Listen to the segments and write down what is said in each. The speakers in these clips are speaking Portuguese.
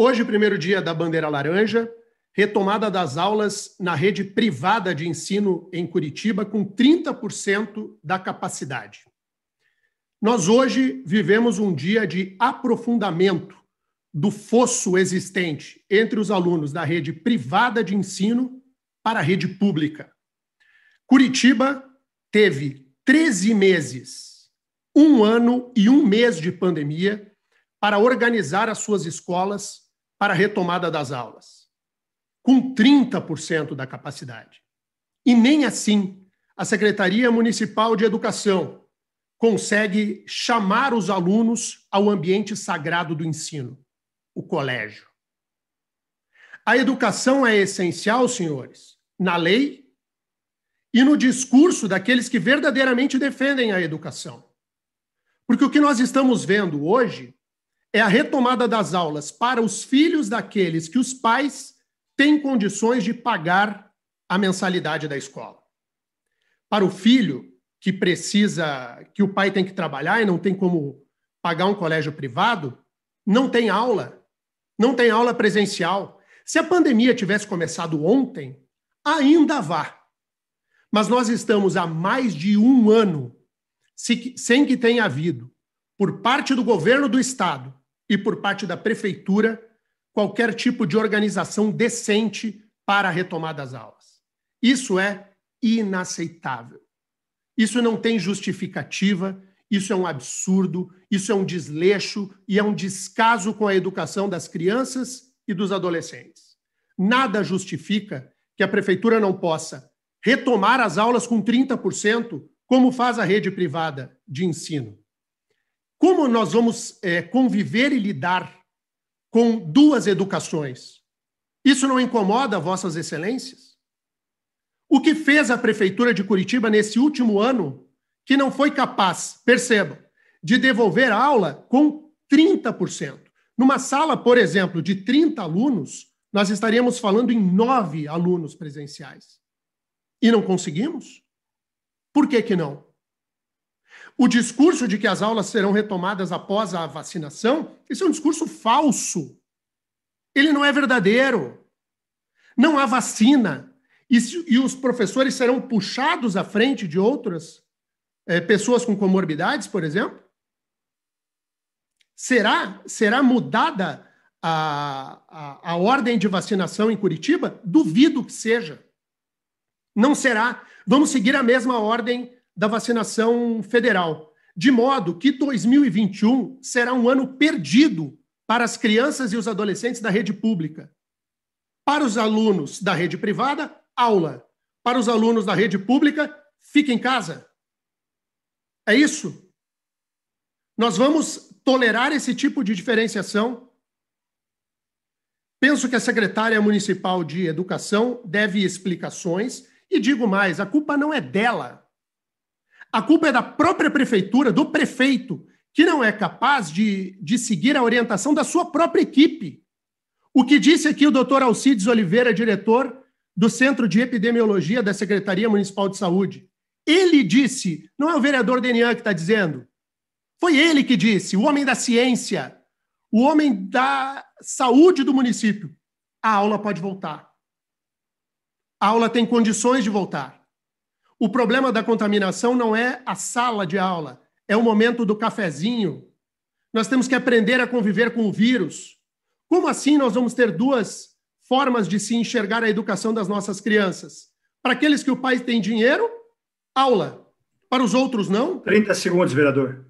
Hoje, primeiro dia da bandeira laranja, retomada das aulas na rede privada de ensino em Curitiba, com 30% da capacidade. Nós hoje vivemos um dia de aprofundamento do fosso existente entre os alunos da rede privada de ensino para a rede pública. Curitiba teve 13 meses, um ano e um mês de pandemia para organizar as suas escolas para a retomada das aulas, com 30% da capacidade. E nem assim a Secretaria Municipal de Educação consegue chamar os alunos ao ambiente sagrado do ensino, o colégio. A educação é essencial, senhores, na lei e no discurso daqueles que verdadeiramente defendem a educação. Porque o que nós estamos vendo hoje é a retomada das aulas para os filhos daqueles que os pais têm condições de pagar a mensalidade da escola. Para o filho que precisa, que o pai tem que trabalhar e não tem como pagar um colégio privado, não tem aula, não tem aula presencial. Se a pandemia tivesse começado ontem, ainda vá. Mas nós estamos há mais de um ano sem que tenha havido, por parte do governo do Estado e por parte da prefeitura qualquer tipo de organização decente para a retomada das aulas. Isso é inaceitável. Isso não tem justificativa, isso é um absurdo, isso é um desleixo e é um descaso com a educação das crianças e dos adolescentes. Nada justifica que a prefeitura não possa retomar as aulas com 30%, como faz a rede privada de ensino. Como nós vamos é, conviver e lidar com duas educações? Isso não incomoda vossas excelências? O que fez a prefeitura de Curitiba nesse último ano que não foi capaz, percebam, de devolver aula com 30%? Numa sala, por exemplo, de 30 alunos, nós estaríamos falando em nove alunos presenciais. E não conseguimos? Por que, que não? O discurso de que as aulas serão retomadas após a vacinação, esse é um discurso falso. Ele não é verdadeiro. Não há vacina. E, se, e os professores serão puxados à frente de outras é, pessoas com comorbidades, por exemplo? Será, será mudada a, a, a ordem de vacinação em Curitiba? Duvido que seja. Não será. Vamos seguir a mesma ordem da vacinação federal, de modo que 2021 será um ano perdido para as crianças e os adolescentes da rede pública. Para os alunos da rede privada, aula. Para os alunos da rede pública, fique em casa. É isso? Nós vamos tolerar esse tipo de diferenciação? Penso que a secretária municipal de Educação deve explicações e digo mais, a culpa não é dela. A culpa é da própria prefeitura, do prefeito, que não é capaz de, de seguir a orientação da sua própria equipe. O que disse aqui o doutor Alcides Oliveira, diretor do Centro de Epidemiologia da Secretaria Municipal de Saúde. Ele disse, não é o vereador Denian que está dizendo, foi ele que disse, o homem da ciência, o homem da saúde do município. A aula pode voltar. A aula tem condições de voltar. O problema da contaminação não é a sala de aula, é o momento do cafezinho. Nós temos que aprender a conviver com o vírus. Como assim nós vamos ter duas formas de se enxergar a educação das nossas crianças? Para aqueles que o pai tem dinheiro, aula. Para os outros, não? 30 segundos, vereador.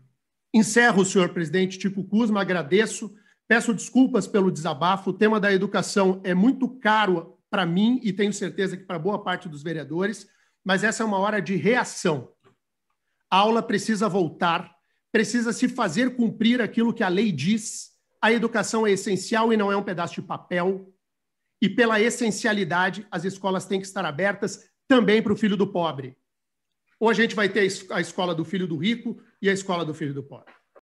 Encerro, senhor presidente Tipo Cusma, agradeço. Peço desculpas pelo desabafo. O tema da educação é muito caro para mim e tenho certeza que para boa parte dos vereadores mas essa é uma hora de reação. A aula precisa voltar, precisa se fazer cumprir aquilo que a lei diz. A educação é essencial e não é um pedaço de papel. E pela essencialidade, as escolas têm que estar abertas também para o filho do pobre. Ou a gente vai ter a escola do filho do rico e a escola do filho do pobre.